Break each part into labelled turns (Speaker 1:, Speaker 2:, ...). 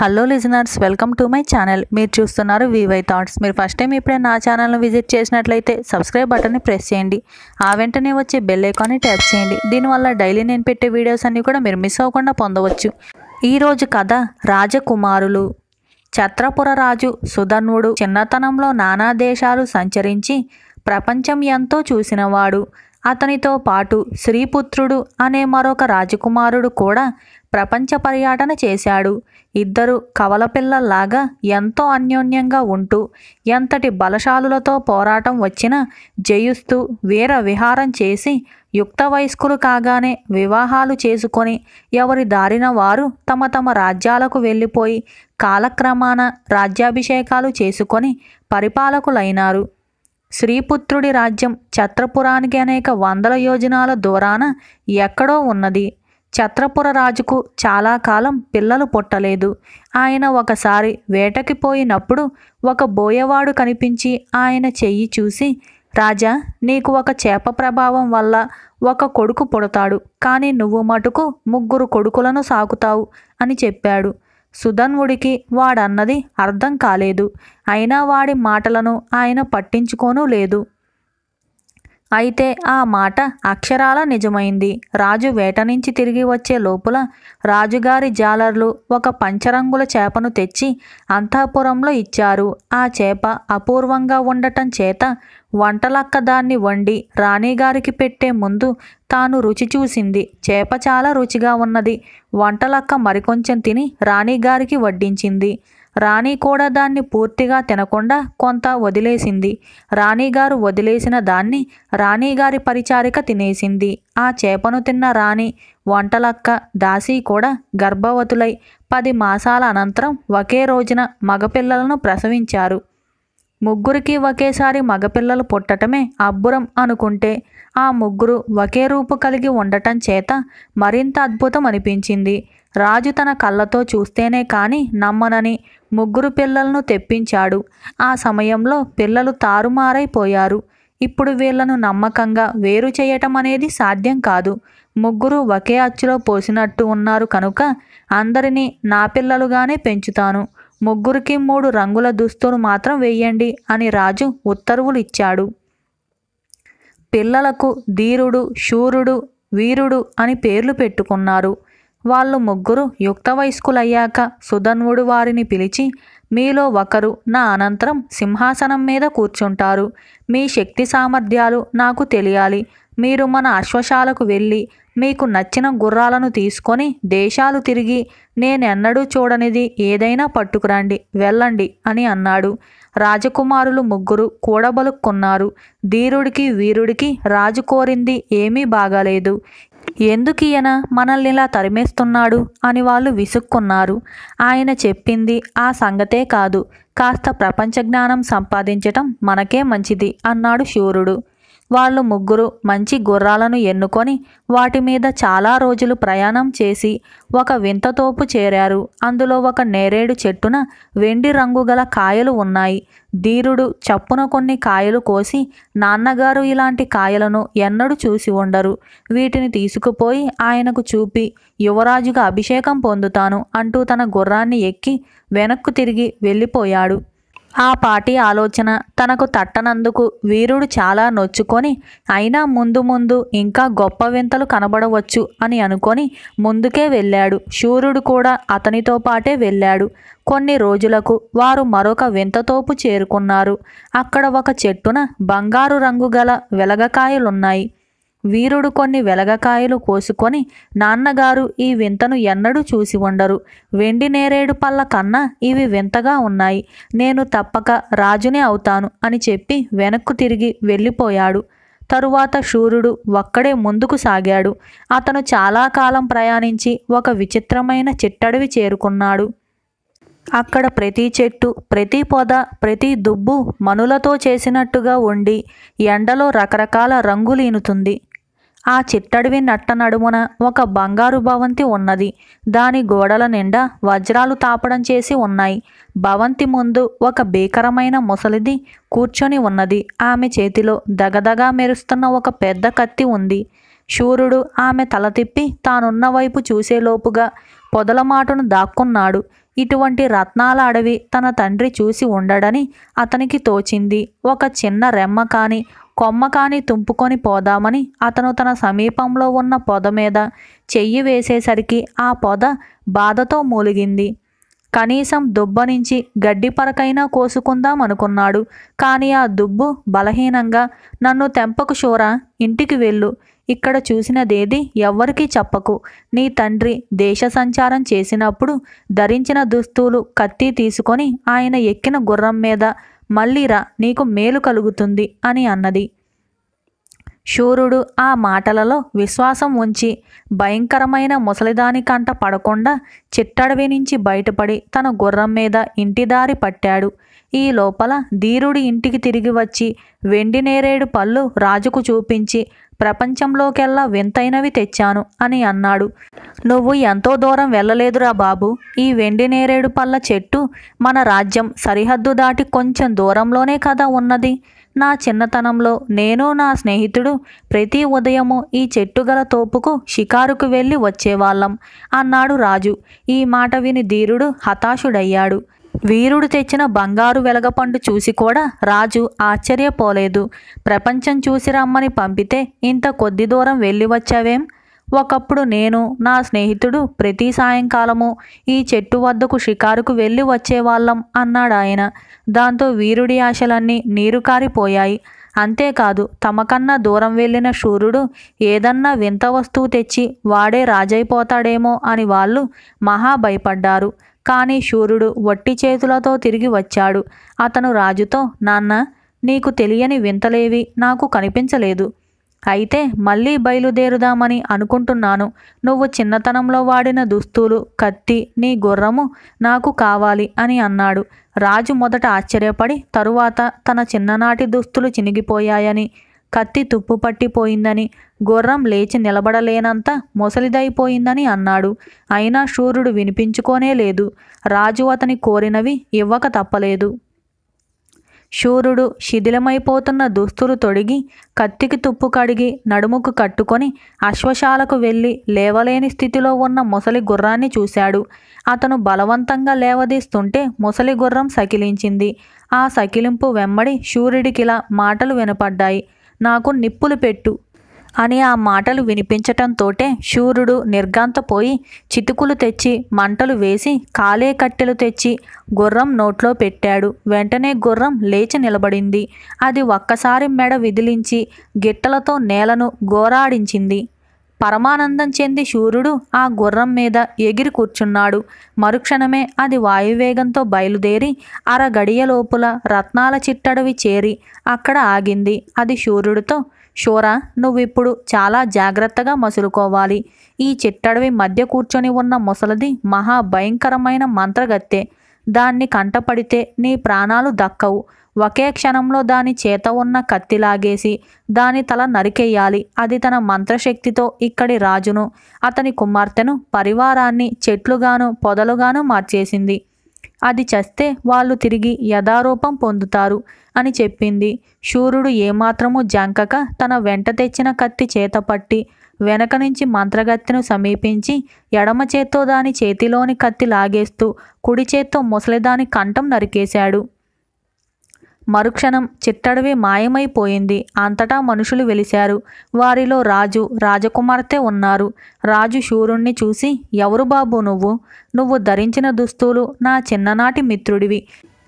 Speaker 1: hello listeners welcome to my channel మీరు చూస్తున్నారు VY thoughts మీరు ఫస్ట్ టైం ఇప్పుడే నా ఛానల్ను విజిట్ చేసినట్లయితే సబ్స్క్రైబ్ బటన్ని ప్రెస్ చేయండి ఆ వెంటనే వచ్చే బెల్ ఐకాన్ని ట్యాప్ చేయండి దీనివల్ల డైలీ నేను పెట్టే వీడియోస్ అన్నీ కూడా మీరు మిస్ అవ్వకుండా పొందవచ్చు ఈరోజు కథ రాజకుమారులు ఛత్రపుర రాజు సుధన్వుడు చిన్నతనంలో నానా దేశాలు సంచరించి ప్రపంచం ఎంతో చూసినవాడు అతనితో పాటు శ్రీపుత్రుడు అనే మరొక రాజకుమారుడు కూడా ప్రపంచ పర్యటన చేశాడు ఇద్దరు కవలపిల్లల్లాగా ఎంతో అన్యోన్యంగా ఉంటూ ఎంతటి బలశాలులతో పోరాటం వచ్చినా జయిస్తూ వీర విహారం చేసి యుక్త వయస్కులు కాగానే వివాహాలు చేసుకొని ఎవరి దారిన వారు తమ తమ రాజ్యాలకు వెళ్ళిపోయి కాలక్రమాన రాజ్యాభిషేకాలు చేసుకొని పరిపాలకులైనారు శ్రీపుత్రుడి రాజ్యం ఛత్రపురానికి అనేక వందల యోజనాల దూరాన ఎక్కడో ఉన్నది ఛత్రపుర రాజుకు చాలా కాలం పిల్లలు పుట్టలేదు ఆయన ఒకసారి వేటకి పోయినప్పుడు ఒక బోయవాడు కనిపించి ఆయన చెయ్యి చూసి రాజా నీకు ఒక చేప ప్రభావం వల్ల ఒక కొడుకు పుడతాడు కానీ నువ్వు మటుకు ముగ్గురు కొడుకులను సాకుతావు అని చెప్పాడు సుధన్వుడికి వాడన్నది అర్థం కాలేదు అయినా వాడి మాటలను ఆయన పట్టించుకోను లేదు అయితే ఆ మాట అక్షరాల నిజమైంది రాజు వేట నుంచి తిరిగి వచ్చే లోపల రాజుగారి జాలర్లు ఒక పంచరంగుల చేపను తెచ్చి అంతఃపురంలో ఇచ్చారు ఆ చేప అపూర్వంగా ఉండటం చేత వంటలక్క దాన్ని వండి రాణిగారికి పెట్టే ముందు తాను రుచి చూసింది చేప చాలా రుచిగా ఉన్నది వంటలక్క మరికొంచెం తిని రాణిగారికి వడ్డించింది రాణి కూడా దాన్ని పూర్తిగా తినకుండా కొంత వదిలేసింది రాణిగారు వదిలేసిన దాన్ని రాణిగారి పరిచారిక తినేసింది ఆ చేపను తిన్న రాణి వంటలక్క దాసి కూడా గర్భవతులై పది మాసాల అనంతరం ఒకే రోజున మగపిల్లలను ప్రసవించారు ముగ్గురికి ఒకేసారి మగపిల్లలు పుట్టటమే అబ్బురం అనుకుంటే ఆ ముగ్గురు ఒకే రూపు కలిగి ఉండటం చేత మరింత అద్భుతం అనిపించింది రాజు తన కళ్ళతో చూస్తేనే కాని నమ్మనని ముగ్గురు పిల్లలను తెప్పించాడు ఆ సమయంలో పిల్లలు తారుమారైపోయారు ఇప్పుడు వీళ్లను నమ్మకంగా వేరు చేయటం అనేది సాధ్యం కాదు ముగ్గురు ఒకే అచ్చులో పోసినట్టు ఉన్నారు కనుక అందరినీ నా పిల్లలుగానే పెంచుతాను ముగ్గురికి మూడు రంగుల దుస్తులు మాత్రం వేయండి అని రాజు ఉత్తర్వులు ఇచ్చాడు పిల్లలకు ధీరుడు శూరుడు వీరుడు అని పేర్లు పెట్టుకున్నారు వాళ్ళు ముగ్గురు యుక్త వయస్కులయ్యాక సుధన్వుడు వారిని పిలిచి మీలో ఒకరు నా అనంతరం సింహాసనం మీద కూర్చుంటారు మీ శక్తి సామర్థ్యాలు నాకు తెలియాలి మీరు మన అశ్వశాలకు వెళ్ళి మీకు నచ్చిన గుర్రాలను తీసుకొని దేశాలు తిరిగి నేనెన్నడూ చూడనిది ఏదైనా పట్టుకురండి వెళ్ళండి అని అన్నాడు రాజకుమారులు ముగ్గురు కూడబలుక్కున్నారు ధీరుడికి వీరుడికి రాజు కోరింది ఏమీ బాగాలేదు ఎందుకు ఈయన మనల్ని ఇలా తరిమేస్తున్నాడు అని వాళ్ళు విసుక్కున్నారు ఆయన చెప్పింది ఆ సంగతే కాదు కాస్త ప్రపంచ జ్ఞానం సంపాదించటం మనకే మంచిది అన్నాడు శూరుడు వాళ్ళు ముగ్గురు మంచి గుర్రాలను ఎన్నుకొని వాటి మీద చాలా రోజులు ప్రయాణం చేసి ఒక వింతతోపు చేరారు అందులో ఒక నేరేడు చెట్టున వెండి రంగు గల కాయలు ఉన్నాయి ధీరుడు చప్పున కొన్ని కాయలు కోసి నాన్నగారు ఇలాంటి కాయలను ఎన్నడూ చూసి ఉండరు వీటిని తీసుకుపోయి ఆయనకు చూపి యువరాజుగా అభిషేకం పొందుతాను అంటూ తన గుర్రాన్ని ఎక్కి వెనక్కు తిరిగి వెళ్ళిపోయాడు ఆ పాటి ఆలోచన తనకు తట్టనందుకు వీరుడు చాలా నొచ్చుకొని అయినా ముందు ముందు ఇంకా గొప్ప వింతలు కనబడవచ్చు అని అనుకొని ముందుకే వెళ్ళాడు శూరుడు కూడా అతనితో పాటే వెళ్ళాడు కొన్ని రోజులకు వారు మరొక వింతతోపు చేరుకున్నారు అక్కడ ఒక చెట్టున బంగారు రంగు గల వెలగకాయలున్నాయి వీరుడు కొన్ని వెలగకాయలు కోసుకొని నాన్నగారు ఈ వింతను ఎన్నడూ చూసి ఉండరు వెండి నేరేడు పళ్ళ కన్నా ఇవి వింతగా ఉన్నాయి నేను తప్పక రాజునే అవుతాను అని చెప్పి వెనక్కు తిరిగి వెళ్ళిపోయాడు తరువాత శూరుడు ఒక్కడే ముందుకు సాగాడు అతను చాలా కాలం ప్రయాణించి ఒక విచిత్రమైన చిట్టడవి చేరుకున్నాడు అక్కడ ప్రతి చెట్టు ప్రతి పొద ప్రతి దుబ్బు మనులతో చేసినట్టుగా ఉండి ఎండలో రకరకాల రంగులీనుతుంది ఆ చిట్టడివి నట్ట నడుమున ఒక బంగారు భవంతి ఉన్నది దాని గోడల నిండా వజ్రాలు తాపడం చేసి ఉన్నాయి భవంతి ముందు ఒక భీకరమైన ముసలిది కూర్చొని ఉన్నది ఆమె చేతిలో దగదగా మెరుస్తున్న ఒక పెద్ద కత్తి ఉంది శూరుడు ఆమె తల తిప్పి తానున్న వైపు చూసేలోపుగా పొదల మాటను దాక్కున్నాడు ఇటువంటి రత్నాల అడవి తన తండ్రి చూసి ఉండడని అతనికి తోచింది ఒక చిన్న రెమ్మ కానీ కొమ్మ కాని తుంపుకొని పోదామని అతను తన సమీపంలో ఉన్న పొద మీద చెయ్యి వేసేసరికి ఆ పొద బాధతో మూలిగింది కనీసం దుబ్బ నుంచి గడ్డి పరకైనా కోసుకుందాం అనుకున్నాడు కానీ ఆ దుబ్బు బలహీనంగా నన్ను తెంపకు షోరా ఇంటికి వెళ్ళు ఇక్కడ చూసినదేది ఎవ్వరికీ చెప్పకు నీ తండ్రి దేశ సంచారం చేసినప్పుడు ధరించిన దుస్తులు కత్తి తీసుకొని ఆయన ఎక్కిన గుర్రం మీద మళ్ళీరా నీకు మేలు కలుగుతుంది అని అన్నది శూరుడు ఆ మాటలలో విశ్వాసం ఉంచి భయంకరమైన ముసలిదాని కంట పడకుండా చిట్టడవి నుంచి బయటపడి తన గుర్రం మీద ఇంటిదారి పట్టాడు ఈ లోపల ధీరుడి ఇంటికి తిరిగి వచ్చి వెండి నేరేడు పళ్ళు రాజుకు చూపించి ప్రపంచంలోకెల్లా వింతైనవి తెచ్చాను అని అన్నాడు నువ్వు ఎంతో దూరం వెళ్ళలేదురా బాబు ఈ వెండి నేరేడు పళ్ళ చెట్టు మన రాజ్యం సరిహద్దు దాటి కొంచెం దూరంలోనే కదా ఉన్నది నా చిన్నతనంలో నేను నా స్నేహితుడు ప్రతి ఉదయము ఈ చెట్టు గల తోపుకు షికారుకు వెళ్ళి వచ్చేవాళ్ళం అన్నాడు రాజు ఈ మాట విని ధీరుడు హతాశుడయ్యాడు వీరుడు తెచ్చిన బంగారు వెలగపండు చూసి కూడా రాజు ఆశ్చర్యపోలేదు ప్రపంచం చూసి రమ్మని పంపితే ఇంత కొద్ది దూరం వెళ్ళి వచ్చావేం ఒకప్పుడు నేను నా స్నేహితుడు ప్రతి సాయంకాలము ఈ చెట్టు వద్దకు షికారుకు వెళ్ళి వచ్చేవాళ్ళం అన్నాడాయన దాంతో వీరుడి ఆశలన్నీ నీరు కారిపోయాయి అంతేకాదు తమకన్నా దూరం వెళ్ళిన శూరుడు ఏదన్నా వింత వస్తువు తెచ్చి వాడే రాజైపోతాడేమో అని వాళ్ళు మహా భయపడ్డారు కానీ శూరుడు వట్టి చేతులతో తిరిగి వచ్చాడు అతను రాజుతో నాన్న నీకు తెలియని వింతలేవి నాకు కనిపించలేదు అయితే మళ్ళీ బయలుదేరుదామని అనుకుంటున్నాను నువ్వు చిన్నతనంలో వాడిన దుస్తులు కత్తి నీ గుర్రము నాకు కావాలి అని అన్నాడు రాజు మొదట ఆశ్చర్యపడి తరువాత తన చిన్ననాటి దుస్తులు చినిగిపోయాయని కత్తి తుప్పు పట్టిపోయిందని గుర్రం లేచి నిలబడలేనంత ముసలిదైపోయిందని అన్నాడు అయినా సూర్యుడు వినిపించుకోనే లేదు రాజు అతని కోరినవి ఇవ్వక తప్పలేదు శూరుడు శిథిలమైపోతున్న దుస్తులు తొడిగి కత్తికి తుప్పు కడిగి నడుముకు కట్టుకొని అశ్వశాలకు వెళ్ళి లేవలేని స్థితిలో ఉన్న ముసలి గుర్రాన్ని చూశాడు అతను బలవంతంగా లేవదీస్తుంటే ముసలి గుర్రం సకిలించింది ఆ సకిలింపు వెంబడి సూర్యుడికిలా మాటలు వినపడ్డాయి నాకు నిప్పులు పెట్టు అని ఆ మాటలు వినిపించటంతోటే శూరుడు నిర్గాంతపోయి చితుకులు తెచ్చి మంటలు వేసి కాలే కట్టెలు తెచ్చి గుర్రం నోట్లో పెట్టాడు వెంటనే గుర్రం లేచి నిలబడింది అది ఒక్కసారి మెడ విదిలించి గిట్టలతో నేలను గోరాడించింది పరమానందం చెంది శూరుడు ఆ గుర్రం మీద ఎగిరి కూర్చున్నాడు మరుక్షణమే అది వాయువేగంతో బయలుదేరి అరగడియ లోపుల రత్నాల చిట్టడవి చేరి అక్కడ ఆగింది అది శూరుడితో షోరా నువ్విప్పుడు చాలా జాగ్రత్తగా మసులుకోవాలి ఈ చిట్టడవి మధ్య కూర్చొని ఉన్న ముసలది మహాభయంకరమైన మంత్రగత్తె దాన్ని కంటపడితే నీ ప్రాణాలు దక్కవు ఒకే క్షణంలో దాని చేత ఉన్న కత్తి లాగేసి దాని తల నరికేయాలి అది తన మంత్రశక్తితో ఇక్కడి రాజును అతని కుమార్తెను పరివారాన్ని చెట్లుగాను పొదలుగాను మార్చేసింది అది చస్తే వాళ్ళు తిరిగి యథారూపం పొందుతారు అని చెప్పింది శూరుడు ఏమాత్రము జంకక తన వెంట తెచ్చిన కత్తి చేత పట్టి వెనక నుంచి మంత్రగత్తెను సమీపించి ఎడమ చేత్తో దాని చేతిలోని కత్తి లాగేస్తూ కుడి చేత్తో ముసలిదాని కంఠం నరికేశాడు మరుక్షణం చిట్టడవి మాయమైపోయింది అంతటా మనుషులు వెలిశారు వారిలో రాజు రాజకుమార్తె ఉన్నారు రాజు శూరుణ్ణి చూసి ఎవరు బాబు నువ్వు నువ్వు ధరించిన దుస్తులు నా చిన్ననాటి మిత్రుడివి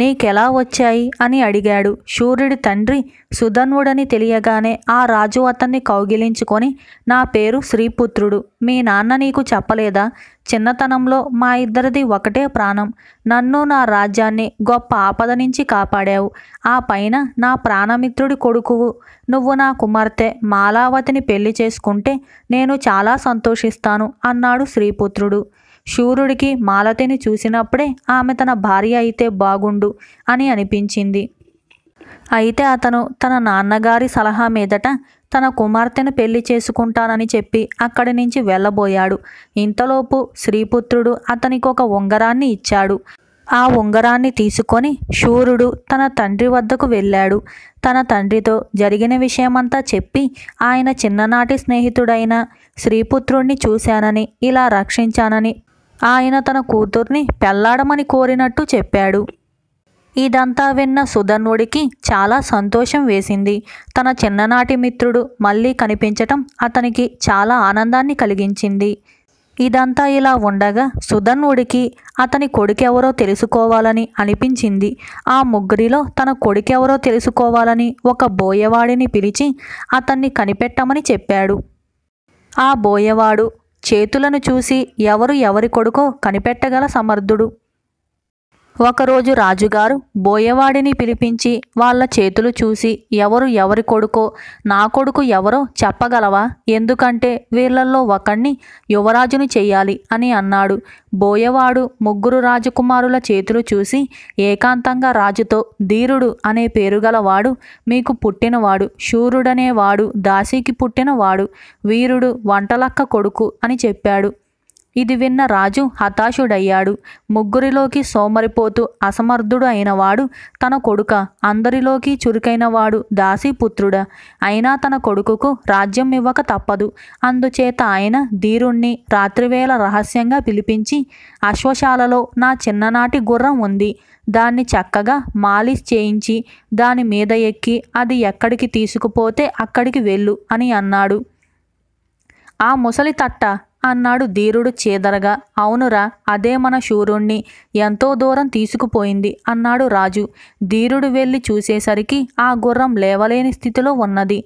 Speaker 1: నీకెలా వచ్చాయి అని అడిగాడు సూర్యుడి తండ్రి సుధన్వుడని తెలియగానే ఆ రాజు అతన్ని కౌగిలించుకొని నా పేరు శ్రీపుత్రుడు మీ నాన్న నీకు చెప్పలేదా చిన్నతనంలో మా ఇద్దరిది ఒకటే ప్రాణం నన్ను నా రాజ్యాన్ని గొప్ప ఆపద నుంచి కాపాడావు ఆ పైన నా ప్రాణమిత్రుడి కొడుకువు నువ్వు నా కుమార్తె మాలావతిని పెళ్లి చేసుకుంటే నేను చాలా సంతోషిస్తాను అన్నాడు శ్రీపుత్రుడు శూరుడికి మాలతిని చూసినప్పుడే ఆమె తన భార్య అయితే బాగుండు అని అనిపించింది అయితే అతను తన నాన్నగారి సలహా మీదట తన కుమార్తెను పెళ్లి చేసుకుంటానని చెప్పి అక్కడి నుంచి వెళ్ళబోయాడు ఇంతలోపు శ్రీపుత్రుడు అతనికి ఒక ఉంగరాన్ని ఇచ్చాడు ఆ ఉంగరాన్ని తీసుకొని శూరుడు తన తండ్రి వద్దకు వెళ్ళాడు తన తండ్రితో జరిగిన విషయమంతా చెప్పి ఆయన చిన్ననాటి స్నేహితుడైన శ్రీపుత్రుణ్ణి చూశానని ఇలా రక్షించానని ఆయన తన కూతుర్ని పెళ్లాడమని కోరినట్టు చెప్పాడు ఇదంతా విన్న సుధన్వుడికి చాలా సంతోషం వేసింది తన చిన్ననాటి మిత్రుడు మళ్ళీ కనిపించటం అతనికి చాలా ఆనందాన్ని కలిగించింది ఇదంతా ఇలా ఉండగా సుధన్వుడికి అతని కొడుకెవరో తెలుసుకోవాలని అనిపించింది ఆ ముగ్గురిలో తన కొడుకెవరో తెలుసుకోవాలని ఒక బోయవాడిని పిలిచి అతన్ని కనిపెట్టమని చెప్పాడు ఆ బోయవాడు చేతులను చూసి ఎవరు ఎవరి కొడుకో కనిపెట్టగల సమర్థుడు ఒకరోజు రాజుగారు బోయవాడిని పిలిపించి వాళ్ళ చేతులు చూసి ఎవరు ఎవరి కొడుకో నా కొడుకు ఎవరో చెప్పగలవా ఎందుకంటే వీళ్ళల్లో ఒకణ్ణి యువరాజుని చెయ్యాలి అని అన్నాడు బోయవాడు ముగ్గురు రాజకుమారుల చేతులు చూసి ఏకాంతంగా రాజుతో ధీరుడు అనే పేరుగలవాడు మీకు పుట్టినవాడు శూరుడనేవాడు దాసీకి పుట్టినవాడు వీరుడు వంటలక్క కొడుకు అని చెప్పాడు ఇది విన్న రాజు హతాశుడయ్యాడు ముగ్గురిలోకి సోమరిపోతూ అసమర్థుడు అయినవాడు తన కొడుక అందరిలోకి చురుకైనవాడు దాసీపుత్రుడ అయినా తన కొడుకుకు రాజ్యం ఇవ్వక తప్పదు అందుచేత ఆయన ధీరుణ్ణి రాత్రివేళ రహస్యంగా పిలిపించి అశ్వశాలలో నా చిన్ననాటి గుర్రం ఉంది దాన్ని చక్కగా మాలిష్ చేయించి దాని మీద ఎక్కి అది ఎక్కడికి తీసుకుపోతే అక్కడికి వెళ్ళు అని అన్నాడు ఆ ముసలి తట్ట అన్నాడు ధీరుడు చేదరగా అవునురా అదే మన శూరుణ్ణి ఎంతో దూరం తీసుకుపోయింది అన్నాడు రాజు ధీరుడు వెళ్ళి చూసేసరికి ఆ గుర్రం లేవలేని స్థితిలో ఉన్నది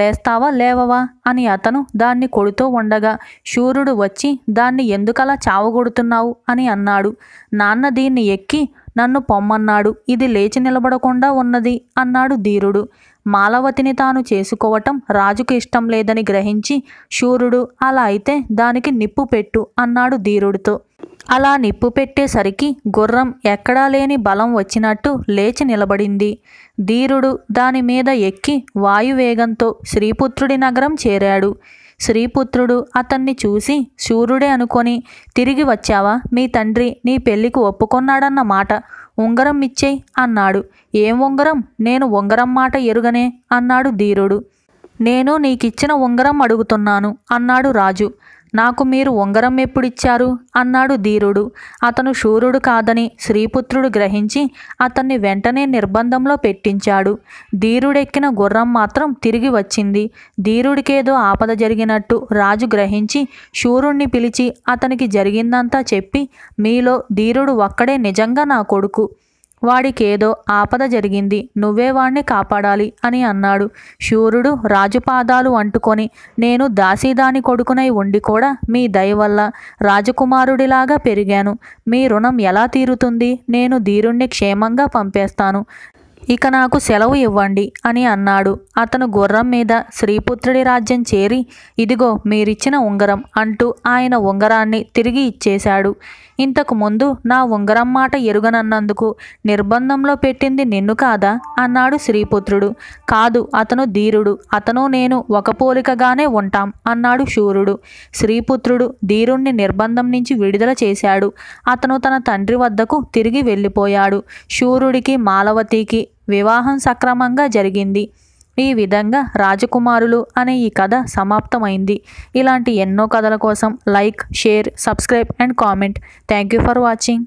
Speaker 1: లేస్తావా లేవవా అని అతను దాన్ని కొడుతూ ఉండగా శూరుడు వచ్చి దాన్ని ఎందుకలా చావగొడుతున్నావు అని అన్నాడు నాన్న దీన్ని ఎక్కి నన్ను పొమ్మన్నాడు ఇది లేచి నిలబడకుండా ఉన్నది అన్నాడు ధీరుడు మాలవతిని తాను చేసుకోవటం రాజుకు ఇష్టం లేదని గ్రహించి శూరుడు అలా అయితే దానికి నిప్పు పెట్టు అన్నాడు ధీరుడితో అలా నిప్పు పెట్టేసరికి గుర్రం ఎక్కడా లేని బలం వచ్చినట్టు లేచి నిలబడింది ధీరుడు దాని మీద ఎక్కి వాయువేగంతో శ్రీపుత్రుడి నగరం చేరాడు శ్రీపుత్రుడు అతన్ని చూసి శూరుడే అనుకొని తిరిగి వచ్చావా మీ తండ్రి నీ పెళ్లికి ఒప్పుకొన్నాడన్న మాట ఉంగరం ఇచ్చేయ్ అన్నాడు ఏం ఉంగరం నేను ఉంగరం మాట ఎరుగనే అన్నాడు ధీరుడు నేను నీకిచ్చిన ఉంగరం అడుగుతున్నాను అన్నాడు రాజు నాకు మీరు ఉంగరం ఎప్పుడిచ్చారు అన్నాడు ధీరుడు అతను శూరుడు కాదని శ్రీపుత్రుడు గ్రహించి అతన్ని వెంటనే నిర్బంధంలో పెట్టించాడు ధీరుడెక్కిన గుర్రం మాత్రం తిరిగి వచ్చింది ధీరుడికేదో ఆపద జరిగినట్టు రాజు గ్రహించి శూరుణ్ణి పిలిచి అతనికి జరిగిందంతా చెప్పి మీలో ధీరుడు ఒక్కడే నిజంగా నా కొడుకు వాడికేదో ఆపద జరిగింది నువ్వే వాణ్ణి కాపాడాలి అని అన్నాడు శూరుడు రాజుపాదాలు అంటుకొని నేను దాసీదాని కొడుకునై ఉండి కూడా మీ దయ వల్ల రాజకుమారుడిలాగా పెరిగాను మీ రుణం ఎలా తీరుతుంది నేను ధీరుణ్ణి క్షేమంగా పంపేస్తాను ఇక నాకు సెలవు ఇవ్వండి అని అన్నాడు అతను గుర్రం మీద శ్రీపుత్రుడి రాజ్యం చేరి ఇదిగో మీరిచ్చిన ఉంగరం అంటూ ఆయన ఉంగరాన్ని తిరిగి ఇచ్చేశాడు ఇంతకు ముందు నా ఉంగరం మాట ఎరుగనన్నందుకు నిర్బంధంలో పెట్టింది నిన్ను కాదా అన్నాడు శ్రీపుత్రుడు కాదు అతను ధీరుడు అతను నేను ఒక పోలికగానే ఉంటాం అన్నాడు శూరుడు శ్రీపుత్రుడు ధీరుణ్ణి నిర్బంధం నుంచి విడుదల చేశాడు అతను తన తండ్రి వద్దకు తిరిగి వెళ్ళిపోయాడు శూరుడికి మాలవతికి వివాహం సక్రమంగా జరిగింది ఈ విధంగా రాజకుమారులు అనే ఈ కథ సమాప్తమైంది ఇలాంటి ఎన్నో కథల కోసం like share subscribe and comment thank you for watching